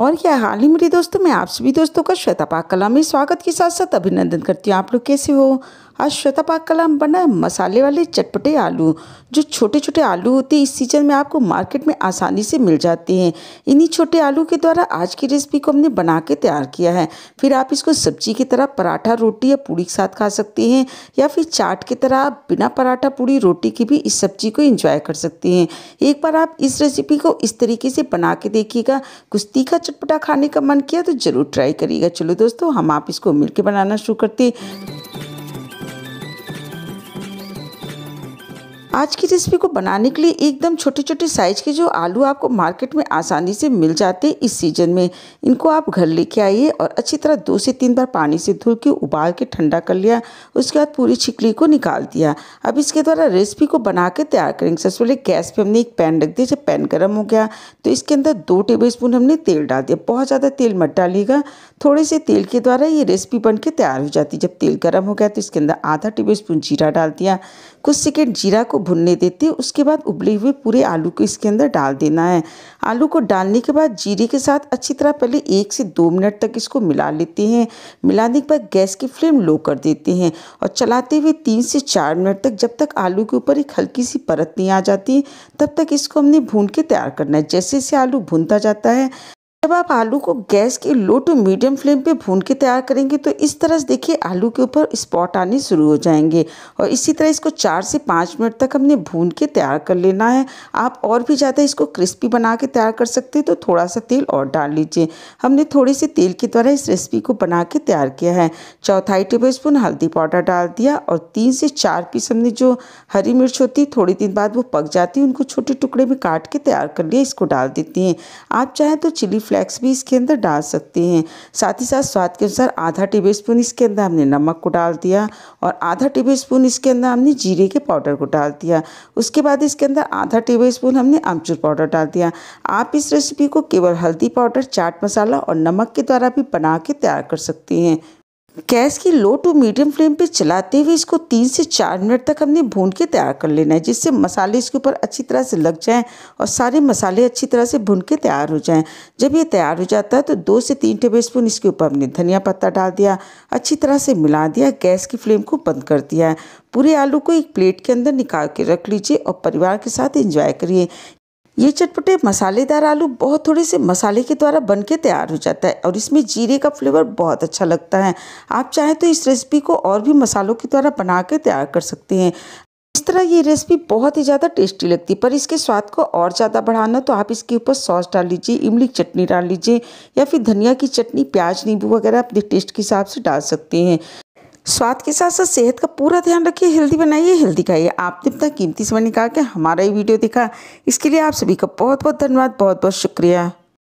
और क्या हाल ही मेरे दोस्तों मैं आप सभी दोस्तों का श्वेता पाक कला में स्वागत के साथ साथ अभिनंदन करती हूँ आप लोग कैसे हो आज श्वेता पाक का हम बना है मसाले वाले चटपटे आलू जो छोटे छोटे आलू होते हैं इस सीज़न में आपको मार्केट में आसानी से मिल जाते हैं इन्हीं छोटे आलू के द्वारा आज की रेसिपी को हमने बना के तैयार किया है फिर आप इसको सब्जी की तरह पराठा रोटी या पूड़ी के साथ खा सकते हैं या फिर चाट की तरह आप बिना पराठा पूड़ी रोटी की भी इस सब्जी को इंजॉय कर सकते हैं एक बार आप इस रेसिपी को इस तरीके से बना के देखिएगा कुछ तीखा चटपटा खाने का मन किया तो ज़रूर ट्राई करिएगा चलो दोस्तों हम आप इसको मिल बनाना शुरू करते हैं आज की रेसिपी को बनाने के लिए एकदम छोटे छोटे साइज़ के जो आलू आपको मार्केट में आसानी से मिल जाते हैं इस सीज़न में इनको आप घर लेके आइए और अच्छी तरह दो से तीन बार पानी से धुल के उबाल के ठंडा कर लिया उसके बाद पूरी छिकली को निकाल दिया अब इसके द्वारा रेसिपी को बना के तैयार करेंगे सबसे पहले गैस पर हमने एक पैन रख दिया जब पैन गर्म हो गया तो इसके अंदर दो टेबल स्पून हमने तेल डाल दिया बहुत ज़्यादा तेल मत डालिएगा थोड़े से तेल के द्वारा ये रेसिपी बन के तैयार हो जाती जब तेल गर्म हो गया तो इसके अंदर आधा टेबल स्पून जीरा डाल दिया कुछ सेकेंड जीरा को भुनने देते उसके बाद उबले हुए पूरे आलू को इसके अंदर डाल देना है आलू को डालने के बाद जीरे के साथ अच्छी तरह पहले एक से दो मिनट तक इसको मिला लेते हैं मिलाने के बाद गैस की फ्लेम लो कर देते हैं और चलाते हुए तीन से चार मिनट तक जब तक आलू के ऊपर एक हल्की सी परत नहीं आ जाती तब तक इसको हमने भून के तैयार करना है जैसे जैसे आलू भूनता जाता है जब आप आलू को गैस के लो टू मीडियम फ्लेम पे भून के तैयार करेंगे तो इस तरह से देखिए आलू के ऊपर स्पॉट आने शुरू हो जाएंगे और इसी तरह इसको चार से पाँच मिनट तक हमने भून के तैयार कर लेना है आप और भी ज़्यादा इसको क्रिस्पी बना के तैयार कर सकते हैं तो थोड़ा सा तेल और डाल लीजिए हमने थोड़े से तेल के द्वारा इस रेसिपी को बना के तैयार किया है चौथाई टेबल स्पून हल्दी पाउडर डाल दिया और तीन से चार पीस हमने जो हरी मिर्च होती है थोड़ी दिन बाद वो पक जाती है उनको छोटे टुकड़े में काट के तैयार कर लिए इसको डाल देती हैं आप चाहें तो चिली फ्लैक्स भी इसके अंदर डाल सकते हैं साथ ही साथ स्वाद के अनुसार आधा टेबल स्पून इसके अंदर हमने नमक को डाल दिया और आधा टेबल स्पून इसके अंदर हमने जीरे के पाउडर को डाल दिया उसके बाद इसके अंदर आधा टेबल स्पून हमने अमचूर पाउडर डाल दिया आप इस रेसिपी को केवल हल्दी पाउडर चाट मसाला और नमक के द्वारा भी बना के तैयार कर सकते हैं गैस की लो टू मीडियम फ्लेम पे चलाते हुए इसको तीन से चार मिनट तक हमने भून के तैयार कर लेना है जिससे मसाले इसके ऊपर अच्छी तरह से लग जाएं और सारे मसाले अच्छी तरह से भून के तैयार हो जाएं जब ये तैयार हो जाता है तो दो से तीन टेबल स्पून इसके ऊपर हमने धनिया पत्ता डाल दिया अच्छी तरह से मिला दिया गैस की फ्लेम को बंद कर दिया है पूरे आलू को एक प्लेट के अंदर निकाल के रख लीजिए और परिवार के साथ इंजॉय करिए ये चटपटे मसालेदार आलू बहुत थोड़े से मसाले के द्वारा बन के तैयार हो जाता है और इसमें जीरे का फ्लेवर बहुत अच्छा लगता है आप चाहें तो इस रेसिपी को और भी मसालों के द्वारा बना के तैयार कर सकते हैं इस तरह ये रेसिपी बहुत ही ज़्यादा टेस्टी लगती है पर इसके स्वाद को और ज़्यादा बढ़ाना तो आप इसके ऊपर सॉस डाल लीजिए इमली की चटनी डाल लीजिए या फिर धनिया की चटनी प्याज नींबू वगैरह अपने टेस्ट के हिसाब से डाल सकते हैं स्वाद के साथ साथ सेहत का पूरा ध्यान रखिए हेल्दी बनाइए हेल्दी खाइए आपने इतना कीमती समय निकाल के हमारा ये वीडियो देखा इसके लिए आप सभी का बहुत बहुत धन्यवाद बहुत बहुत शुक्रिया